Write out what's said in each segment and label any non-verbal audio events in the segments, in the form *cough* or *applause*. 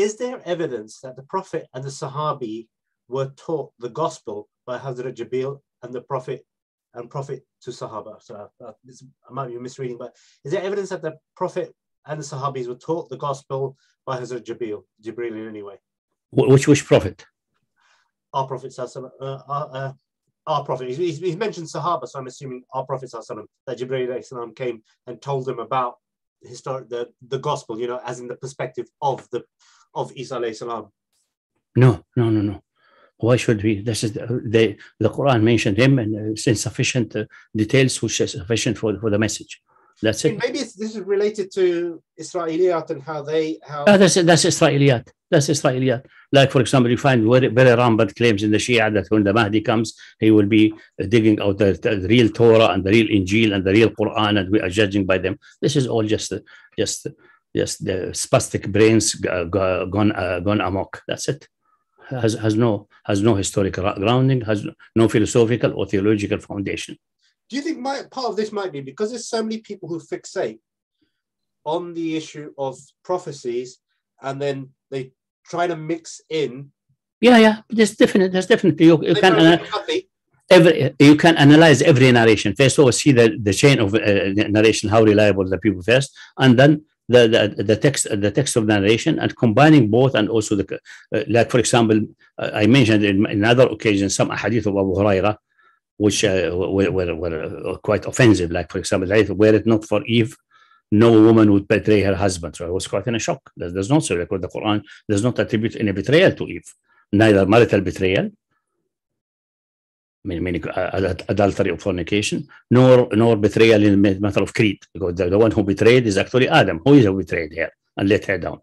Is there evidence that the Prophet and the Sahabi were taught the gospel by Hazrat Jabil and the Prophet and Prophet to Sahaba? So uh, uh this, I might be misreading, but is there evidence that the Prophet and the Sahabis were taught the gospel by Hazrat Jabil, Jibril in any way? Which which prophet? Our prophet, uh, uh, our prophet. He's, he's, mentioned Sahaba, so I'm assuming our prophet that Jibril came and told them about historic the, the gospel, you know, as in the perspective of the of Isa alayhi salam. No, no, no, no. Why should we? This is the, the, the Quran mentioned him and uh, it's insufficient uh, details, which is sufficient for, for the message. That's it. Maybe this is related to Israeliyat and how they how. Oh, that's that's Israeliyat. That's Israeliyat. Like, for example, you find very, very rampant claims in the Shia that when the Mahdi comes, he will be digging out the, the real Torah and the real Injil and the real Quran, and we are judging by them. This is all just, just, just the spastic brains uh, gone, uh, gone amok. That's it. Has, has no has no historical grounding, has no philosophical or theological foundation. Do you think my, part of this might be because there's so many people who fixate on the issue of prophecies and then they try to mix in. Yeah, yeah. There's definitely There's definitely you, you can. every, you can analyze every narration. First of all, see the, the chain of uh, narration, how reliable the people first, and then the, the, the text the text of the narration and combining both and also the uh, like for example uh, I mentioned in, in other occasions some hadith of Abu Huraira which uh, were, were, were, quite offensive like for example were it not for Eve no woman would betray her husband. So I was quite in a shock. There's, does not say the Quran does not attribute any betrayal to Eve, neither marital betrayal, meaning, uh, adultery or fornication, nor nor betrayal in the matter of creed, because the, the one who betrayed is actually Adam, who is who betrayed her and let her down.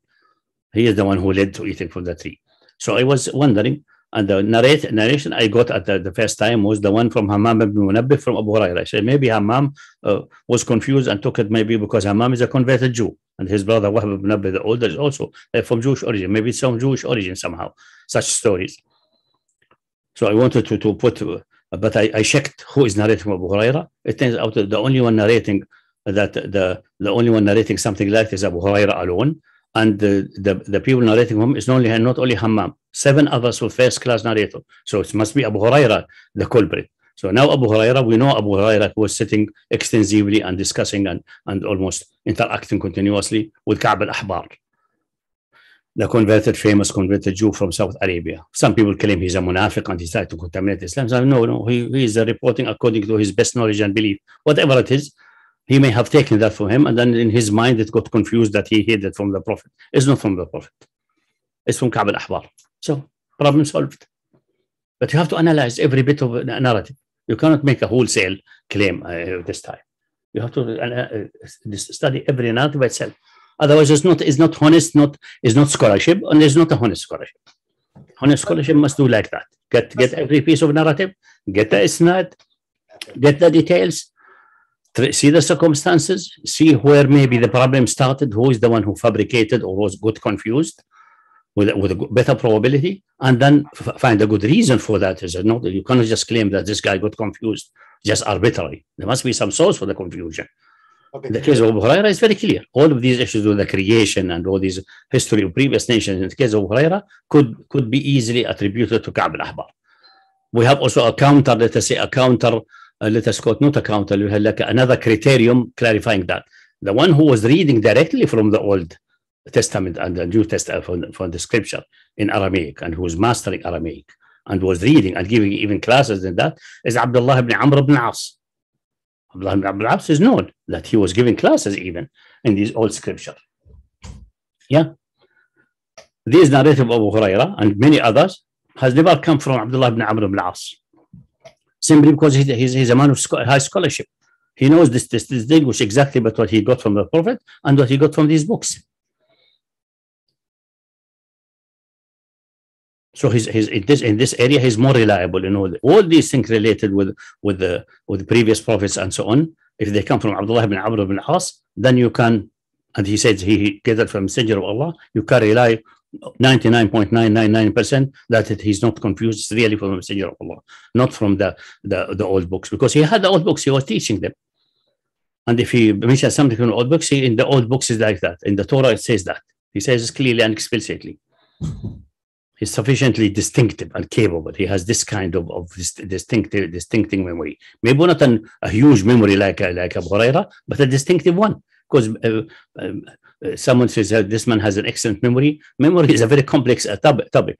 He is the one who led to eating from the tree. So I was wondering and the narrate, narration I got at the, the, first time was the one from Hammam ibn Munabbih from Abu I So maybe Hammam uh, was confused and took it maybe because Hammam is a converted Jew and his brother Wahab ibn Munabbih, the older, is also uh, from Jewish origin. Maybe some Jewish origin somehow, such stories. So I wanted to, to put, uh, but I, I checked who is narrating Abu Huraira. It turns out the only one narrating uh, that the, the only one narrating something like this is Abu Huraira alone. And the, the, the people narrating him is not only, not only Hammam seven others were first class narrator. So it must be Abu Huraira, the culprit. So now Abu Huraira, we know Abu Huraira was sitting extensively and discussing and, and almost interacting continuously with Ka'b al-Ahbar, the converted, famous converted Jew from South Arabia. Some people claim he's a munafiq and he tried to contaminate Islam. So no, no, he, he is reporting according to his best knowledge and belief. Whatever it is, he may have taken that from him and then in his mind it got confused that he hid it from the Prophet. It's not from the Prophet. It's from Ka'b al-Ahbar. So problem solved. But you have to analyze every bit of narrative. You cannot make a wholesale claim uh, this time. You have to uh, uh, uh study every narrative itself. Otherwise, it's not it's not honest, not is not scholarship, and it's not a honest scholarship. Honest scholarship must do like that. Get get every piece of narrative, get the isnad, get the details, see the circumstances, see where maybe the problem started, who is the one who fabricated or was got confused, with, with a better probability and then find a good reason for that is not you cannot just claim that this guy got confused just arbitrarily there must be some source for the confusion okay. the case of Abu Huraira is very clear. All of these issues with the creation and all these history of previous nations in the case of Abu Huraira could, could be easily attributed to Ka'b al-Ahbar. We have also a counter, let us say a counter, uh, let us quote, not a counter, We have like another criterion clarifying that. The one who was reading directly from the old Testament and the New Testament from, from the scripture in Aramaic and who was mastering Aramaic and was reading and giving even classes in that is Abdullah ibn Amr ibn As. Abdullah ibn Amr ibn As is known that he was giving classes even in these old scripture. Yeah. These narrative of Abu Huraira and many others has never come from Abdullah ibn Amr ibn As. Simply because he's, he's, he's a man of high scholarship. He knows this, this English exactly but what he got from the Prophet and what he got from these books. So he's, he's in this in this area he's more reliable in all all these things related with with the with the previous prophets and so on. If they come from Abdullah ibn Amr ibn As, then you can, and he says he, gathered from Messenger of Allah, you can rely 99.999% that it, he's not confused. It's really from Messenger of Allah, not from the, the, the old books, because he had the old books, he was teaching them. And if he mentions something from the old books, he, in the old books is like that. In the Torah, it says that. He says it clearly and explicitly. *laughs* he's sufficiently distinctive and capable. He has this kind of, of distinctive, distinctive memory. Maybe not an, a huge memory like like Abu Huraira, but a distinctive one. Because uh, um, uh, someone says uh, this man has an excellent memory. Memory is a very complex uh, topic.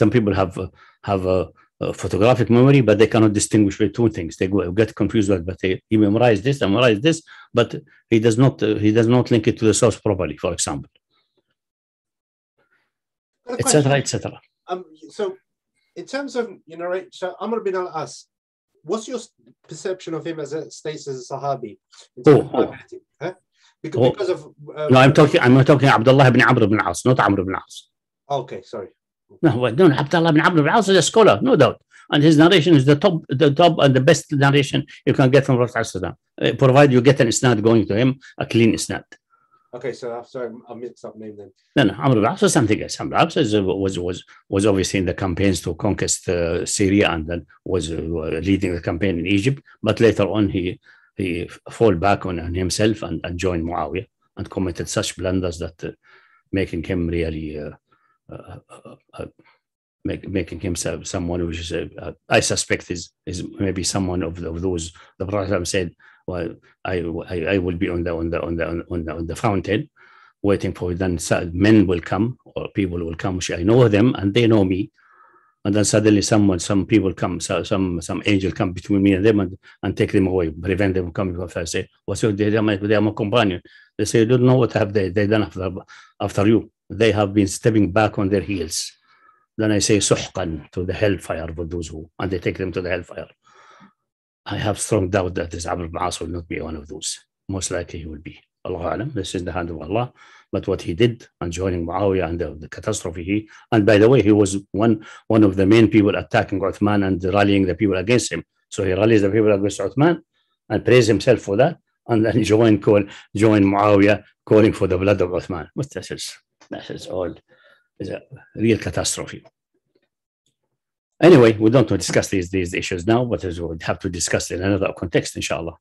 Some people have have a, a, photographic memory, but they cannot distinguish between two things. They go, get confused. But they, he memorized this, memorized this, but he does not he does not link it to the source properly. For example etc., etc. Um, so, in terms of you know, right, so Amr bin al As, what's your perception of him as a status as a Sahabi? Oh, oh. Huh? Because, oh. because, of uh, no, I'm talking. I'm talking Abdullah ibn Amr ibn As, not Amr ibn As. Okay, sorry. No, no, Abdullah ibn Amr ibn As is a scholar, no doubt, and his narration is the top, the top and the best narration you can get from Rasulullah, uh, provided you get an isnad going to him, a clean isnad. Okay, so I'm sorry, I mixed up name then. No, no, Amr ibn As was something else. Amr ibn As uh, was, was, was obviously in the campaigns to conquest uh, Syria and then was uh, leading the campaign in Egypt. But later on, he he fall back on, on himself and, and joined Muawiyah and committed such blunders that uh, making him really uh, uh, make, making himself someone which is I suspect is is maybe someone of, the, of those the Prophet said well, I, I, I will be on the on the on the on the, on the fountain, waiting for then men will come or people will come. I know them and they know me, and then suddenly someone some people come so some some angel come between me and them and, and take them away, prevent them from coming. I say, what's your they are my they are my companion. They say, you don't know what have they they done after after you. They have been stepping back on their heels. Then I say, suhqan to the hellfire for those who, and they take them to the hellfire. I have strong doubt that this Abu Ba'as will not be one of those. Most likely he will be. Allah Alam, this is the hand of Allah. But what he did on joining Muawiyah and the, the, catastrophe he, and by the way, he was one, one of the main people attacking Uthman and rallying the people against him. So he rallies the people against Uthman and praise himself for that. And then he joined, call, joined Muawiyah calling for the blood of Uthman. But this is, this is all is a real catastrophe. Anyway, we don't want to discuss these, these issues now, but we would have to discuss in another context, inshallah.